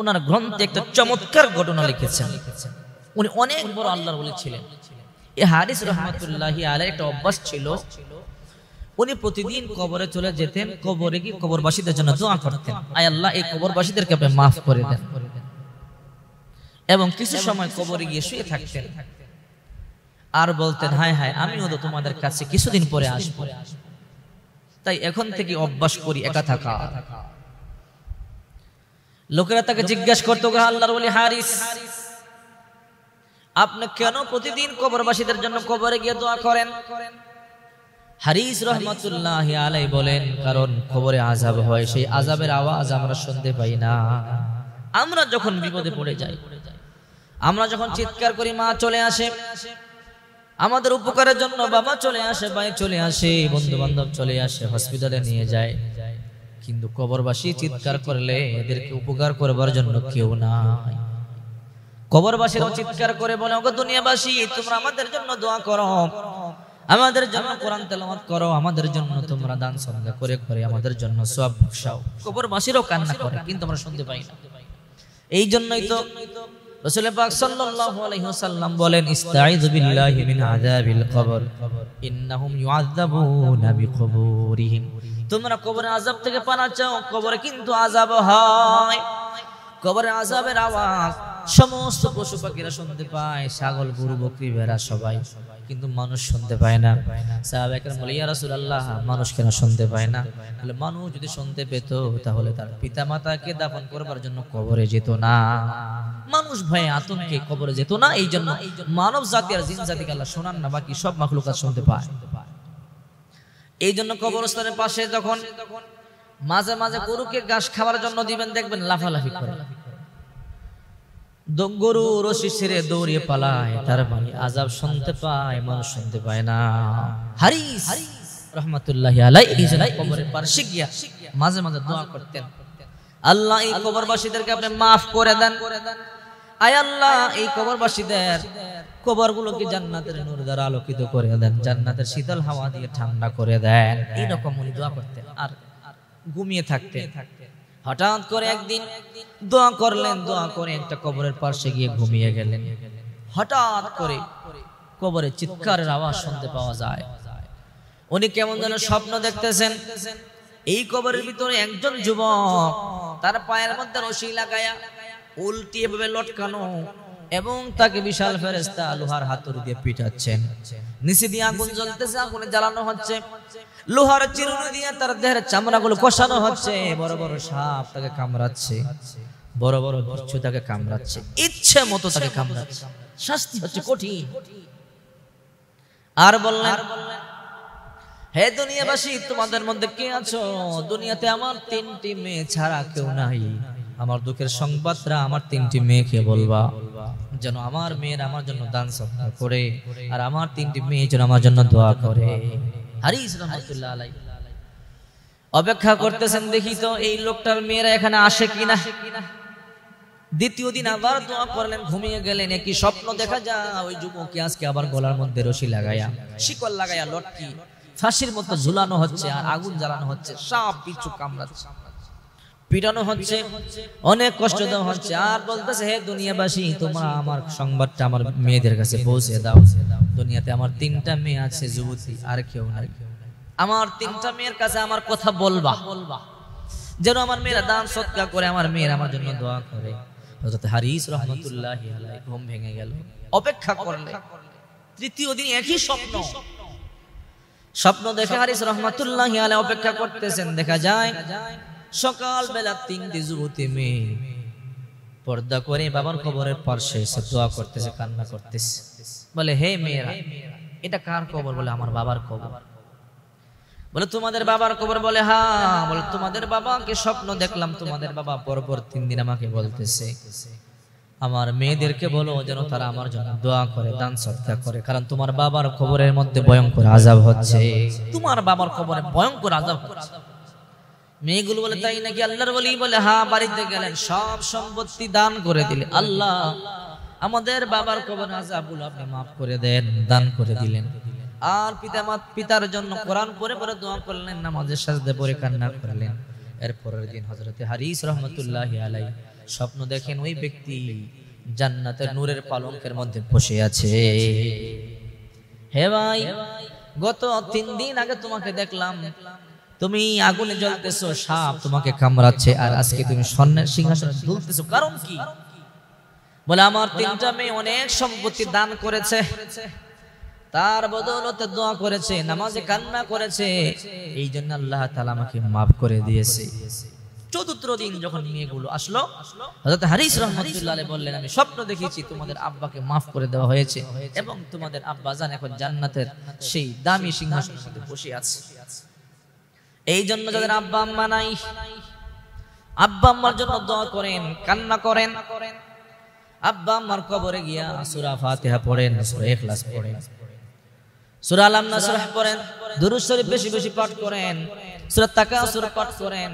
ওনার গ্রন্থে একটা চমৎকার ঘটনা লিখেছেন উনি অনেক বড় আল্লাহর এই হারিস আলাই একটা অভ্যাস ছিল উনি প্রতিদিন কবরে চলে যেতেন কবরে কবরবাসীদের জন্য দোয়া করতেন আয় আল্লাহ এই কবরবাসীদেরকে আপনি মাফ করে দেন এবং কিছু সময় কবরে গিয়ে শুয়ে থাকতেন আর বলতেন হায় হায় আমিও তো তোমাদের কাছে কিছুদিন পরে আসবো তাই এখন থেকে অভ্যাস করি একা থাকা লোকেরা তাকে জিজ্ঞাসা করতো আল্লাহর বলি হারিস আপনি কেন প্রতিদিন কবরবাসীদের জন্য কবরে গিয়ে দোয়া করেন হারিস রহমতুল্লাহ আলাই বলেন কারণ খবরে আজাব হয় সেই আজাবের আওয়াজ আমরা শুনতে পাই না আমরা যখন বিপদে পড়ে যাই আমরা যখন চিৎকার করি মা চলে আসে আমাদের উপকারের জন্য বাবা চলে আসে ভাই চলে আসে বন্ধু বান্ধব চলে আসে হসপিটালে নিয়ে যায় কিন্তু কবরবাসী চিৎকার করলে এদেরকে উপকার করবার জন্য কেউ নাই কবরবাসীরাও চিৎকার করে বলে ওগো দুনিয়াবাসী তোমরা আমাদের জন্য দোয়া করো আমাদের জন্য কোরআন তেলাওয়াত করো আমাদের জন্য তোমরা দান সঙ্গে করে করে আমাদের জন্য সব বসাও কবরবাসীরাও কান্না করে কিন্তু আমরা শুনতে পাই না এই জন্যই তো রসুল পাক সাল্লাল্লাহু আলাইহি ওয়াসাল্লাম বলেন ইস্তাঈজ বিল্লাহি মিন আযাবিল কবর ইন্নাহুম ইউআযাবুনা বিকবুরিহিম তোমরা কবরের আযাব থেকে পানা চাও কবরে কিন্তু আজাব হয় কবরের আযাবের আওয়াজ সমস্ত পশু পাখিরা শুনতে পায় ছাগল গরু বকরি ভেড়া সবাই কিন্তু মানুষ শুনতে পায় না সাহাবাহাম বলে ইয়া রাসুল মানুষ কেন শুনতে পায় না তাহলে মানুষ যদি শুনতে পেত তাহলে তার পিতা মাতাকে দাফন করবার জন্য কবরে যেত না মানুষ ভয়ে আতঙ্কে কবরে যেত না এই জন্য মানব জাতি আর জিন জাতি আল্লাহ শোনান না বাকি সব মাখলুকাত শুনতে পায় এই জন্য কবরস্থানের পাশে যখন মাঝে মাঝে গরুকে ঘাস খাওয়ার জন্য দিবেন দেখবেন লাফালাফি করে গরু রশি ছেড়ে দৌড়িয়ে পালায় তার মানে আজাব শুনতে পায় শুনতে পায় না রহমতুল্লাহ আলাই কবরের গিয়া মাঝে মাঝে দোয়া করতেন আল্লাহ এই কবরবাসীদেরকে আপনি মাফ করে দেন আয় আল্লাহ এই কবরবাসীদের গুলোকে জান্নাতের নূর দ্বারা আলোকিত করে দেন জান্নাতের শীতল হাওয়া দিয়ে ঠান্ডা করে দেন এইরকম উনি দোয়া করতেন আর ঘুমিয়ে থাকতে থাকতে হঠাৎ করে একদিন দোয়া করলেন দোয়া করে একটা কবরের পাশে গিয়ে ঘুমিয়ে গেলেন হঠাৎ করে কবরে চিৎকারের আওয়াজ শুনতে পাওয়া যায় উনি কেমন যেন স্বপ্ন দেখতেছেন এই কবরের ভিতরে একজন যুবক তার পায়ের মধ্যে রশি লাগায়া উল্টি এভাবে লটকানো এবং তাকে বিশাল ফেরেস্তা লোহার হাতুড়ি দিয়ে পিটাচ্ছেন নিচে দিয়ে আগুন জ্বলতেছে আগুনে জ্বালানো হচ্ছে লোহার চিরুনি দিয়ে তার দেহের চামড়া গুলো কষানো হচ্ছে বড় বড় সাপ তাকে কামড়াচ্ছে বড় বড় বিচ্ছু তাকে কামড়াচ্ছে ইচ্ছে মতো তাকে কামড়াচ্ছে শাস্তি হচ্ছে কঠিন আর বললেন হে দুনিয়াবাসী তোমাদের মধ্যে কে আছো দুনিয়াতে আমার তিনটি মেয়ে ছাড়া কেউ নাই আমার দুঃখের সংবাদরা আমার তিনটি মেয়েকে বলবা যেন আমার মেয়ের আমার জন্য দান সৎকার করে আর আমার তিনটি মেয়ে যেন আমার জন্য দোয়া করে হারিস রহমতুল্লাহ আলাই অপেক্ষা করতেছেন দেখি তো এই লোকটার মেয়েরা এখানে আসে কিনা দ্বিতীয় দিন আবার দোয়া করলেন ঘুমিয়ে গেলেন একই স্বপ্ন দেখা যায় ওই যুবকে আজকে আবার গলার মধ্যে রশি লাগাইয়া শিকল লাগাইয়া লটকি ফাঁসির মতো ঝুলানো হচ্ছে আর আগুন জ্বালানো হচ্ছে সব কিছু কামড়াচ্ছে পিটানো হচ্ছে অনেক কষ্ট দেওয়া হচ্ছে আর বলতেছে হে দুনিয়াবাসী তোমরা আমার সংবাদটা আমার মেয়েদের কাছে পৌঁছে দাও দুনিয়াতে আমার তিনটা মেয়ে আছে যুবতী আর কেউ নাই আমার তিনটা মেয়ের কাছে আমার কথা বলবা বলবা যেন আমার মেয়েরা দান সৎকা করে আমার মেয়ের আমার জন্য দোয়া করে হযরত হারিস রহমাতুল্লাহ আলাইহি ঘুম ভেঙে গেল অপেক্ষা করলে তৃতীয় দিন একই স্বপ্ন স্বপ্ন দেখে হারিস রহমাতুল্লাহ আলাইহি অপেক্ষা করতেছেন দেখা যায় সকালবেলা তিনটি যুবতী মেয়ে পর্দা করে বাবার কবরের পার্শ্বে এসে দোয়া করতেছে কান্না করতেছে বলে হে মেয়েরা এটা কার কবর বলে আমার বাবার কবর বলে তোমাদের বাবার কবর বলে হা বলে তোমাদের বাবাকে স্বপ্ন দেখলাম তোমাদের বাবা পরপর তিন দিন আমাকে বলতেছে আমার মেয়েদেরকে বলো যেন তারা আমার জন্য দোয়া করে দান সত্যা করে কারণ তোমার বাবার খবরের মধ্যে ভয়ঙ্কর আজাব হচ্ছে তোমার বাবার খবরে ভয়ঙ্কর আজাব হচ্ছে মেয়েগুলো বলে তাই নাকি আল্লাহর বলি বলে হা হ্যাঁ, বাড়িতে গেলেন সব সম্পত্তি দান করে দিলে আল্লাহ আমাদের বাবার কবর আজাবুল আপনি মাফ করে দেন দান করে দিলেন আর পিতা মাত পিতার জন্য কোরআন পরে পরে দোয়া করলেন নামাজের সাজতে পরে কান্না করলেন এরপরের দিন হজরত হারিস রহমতুল্লাহ আলাই স্বপ্ন দেখেন ওই ব্যক্তি জান্নাতের নূরের পালঙ্কের মধ্যে বসে আছে হে ভাই গত তিন দিন আগে তোমাকে দেখলাম তুমি আগুনে জ্বলতেছো সাপ তোমাকে কামড়াচ্ছে আর আজকে তুমি স্বর্ণের সিংহাসনে দুলতেছো কারণ কি বলে আমার তিনটা মেয়ে অনেক সম্পত্তি দান করেছে তার বদৌলতে দোয়া করেছে নামাজে কান্না করেছে এই জন্য আল্লাহ তালা আমাকে মাফ করে দিয়েছে চতুর্থ দিন যখন মেয়েগুলো আসলো হযরত হারিস রহমতুল্লাহ বললেন আমি স্বপ্ন দেখেছি তোমাদের আব্বাকে মাফ করে দেওয়া হয়েছে এবং তোমাদের আব্বা জান এখন জান্নাতের সেই দামি সিংহাসনে বসে আছে এই জন্য যাদের আব্বা আম্মা নাই আব্বা আম্মার জন্য দোয়া করেন কান্না করেন আব্বা আম্মার কবরে গিয়া সূরা ফাতিহা পড়েন সূরা ইখলাস পড়েন সূরা আলাম নাসরাহ পড়েন দুরূদ শরীফ বেশি বেশি পাঠ করেন সূরা তাকাসুর পাঠ করেন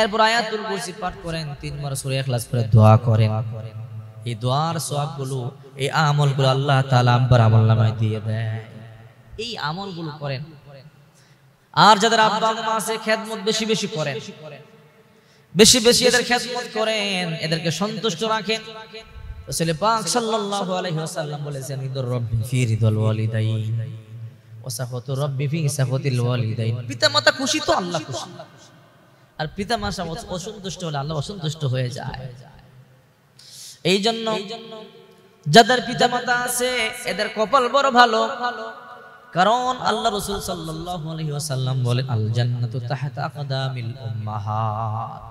এরপর আয়াতুল কুরসি পাঠ করেন তিনবার সূরা ইখলাস পড়ে দোয়া করেন এই দোয়ার সওয়াবগুলো এই আমলগুলো আল্লাহ তাআলা আব্বার আমল নামায় দিয়ে দেয় এই আমলগুলো করেন আর যাদের আব্বা আম্মা আছে খেদমত বেশি বেশি করেন বেশি বেশি এদের খেদমত করেন এদেরকে সন্তুষ্ট রাখেন রাসূল পাক সাল্লাল্লাহু আলাইহি ওয়াসাল্লাম বলেছেন ইদর রব্বি ফি রিদাল ওয়ালিদাইন ওয়া সাখাতু রব্বি ফি সাখাতিল ওয়ালিদাইন পিতামাতা খুশি তো আল্লাহ খুশি আর পিতা মাতা অসন্তুষ্ট হলে আল্লাহ অসন্তুষ্ট হয়ে যায় এই জন্য যাদের পিতামাতা আছে এদের কপাল বড় ভালো কারণ আল্লাহ রসুল সাল্লাম বলেন আল জান্নাত আকদামিল উম্মাহাত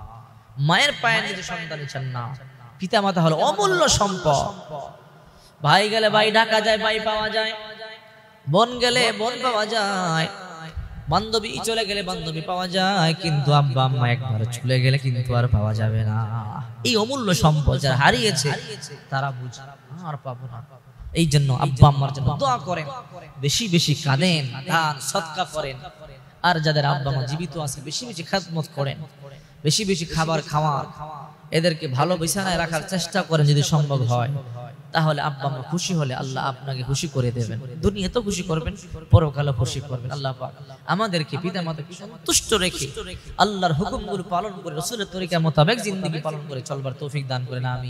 মায়ের পায়ের নিচে সন্তানের জান্নাত পিতা মাতা হলো অমূল্য সম্পদ ভাই গেলে ভাই ঢাকা যায় ভাই পাওয়া যায় বোন গেলে বোন পাওয়া যায় বান্ধবী চলে গেলে বান্ধবী পাওয়া যায় কিন্তু আব্বা আম্মা একবার চলে গেলে কিন্তু আর পাওয়া যাবে না এই অমূল্য সম্পদ যারা হারিয়েছে তারা বুঝ আর পাবো না এই জন্য আব্বা আম্মার জন্য দোয়া করেন বেশি বেশি কাঁদেন দান সৎকা করেন আর যাদের আব্বা মা জীবিত আছে বেশি বেশি খাদমত করেন বেশি বেশি খাবার খাওয়ান এদেরকে ভালো বিছানায় রাখার চেষ্টা করেন যদি সম্ভব হয় তাহলে আব্বা মা খুশি হলে আল্লাহ আপনাকে খুশি করে দেবেন দুনিয়া তো খুশি করবেন পরকালে খুশি করবেন আল্লাহ পাক আমাদেরকে পিতা মাতাকে সন্তুষ্ট রেখে আল্লাহর হুকুমগুলো পালন করে রসুলের তরিকা মোতাবেক জিন্দগি পালন করে চলবার তৌফিক দান করেন আমি